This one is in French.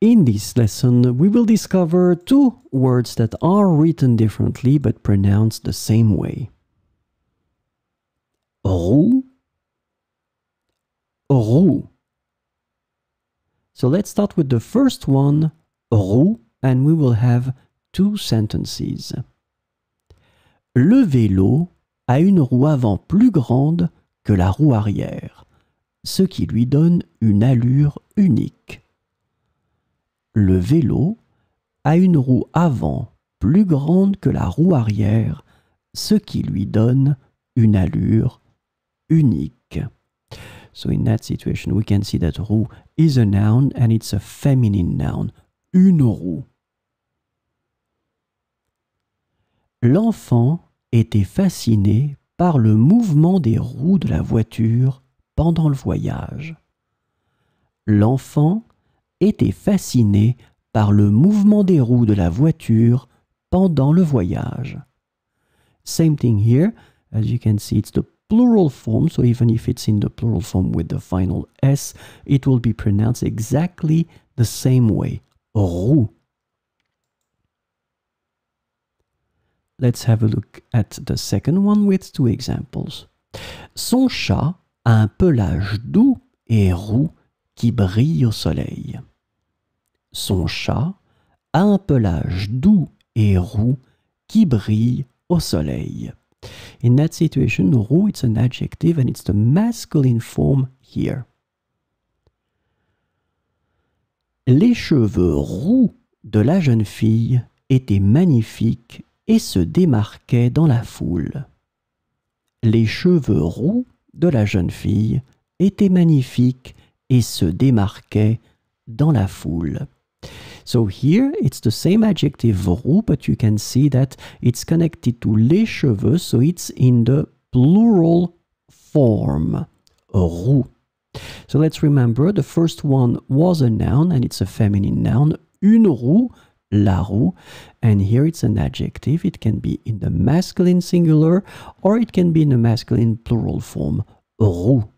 In this lesson, we will discover two words that are written differently but pronounced the same way. Roux, roux. So let's start with the first one, roux, and we will have two sentences. Le vélo a une roue avant plus grande que la roue arrière, ce qui lui donne une allure unique. le vélo a une roue avant plus grande que la roue arrière, ce qui lui donne une allure unique. So in that situation, we can see that roue is a noun and it's a feminine noun, une roue. L'enfant était fasciné par le mouvement des roues de la voiture pendant le voyage. L'enfant était fasciné par le mouvement des roues de la voiture pendant le voyage. Same thing here. As you can see, it's the plural form, so even if it's in the plural form with the final S, it will be pronounced exactly the same way. Roue. Let's have a look at the second one with two examples. Son chat a un pelage doux et roux qui brille au soleil son chat, a un pelage doux et roux qui brille au soleil. In that situation, roux, is an adjective and it's the masculine form here. Les cheveux roux de la jeune fille étaient magnifiques et se démarquaient dans la foule. Les cheveux roux de la jeune fille étaient magnifiques et se démarquaient dans la foule. So here it's the same adjective roux, but you can see that it's connected to les cheveux, so it's in the plural form, roux. So let's remember the first one was a noun and it's a feminine noun, une roue, la roue, and here it's an adjective. It can be in the masculine singular or it can be in the masculine plural form, roue.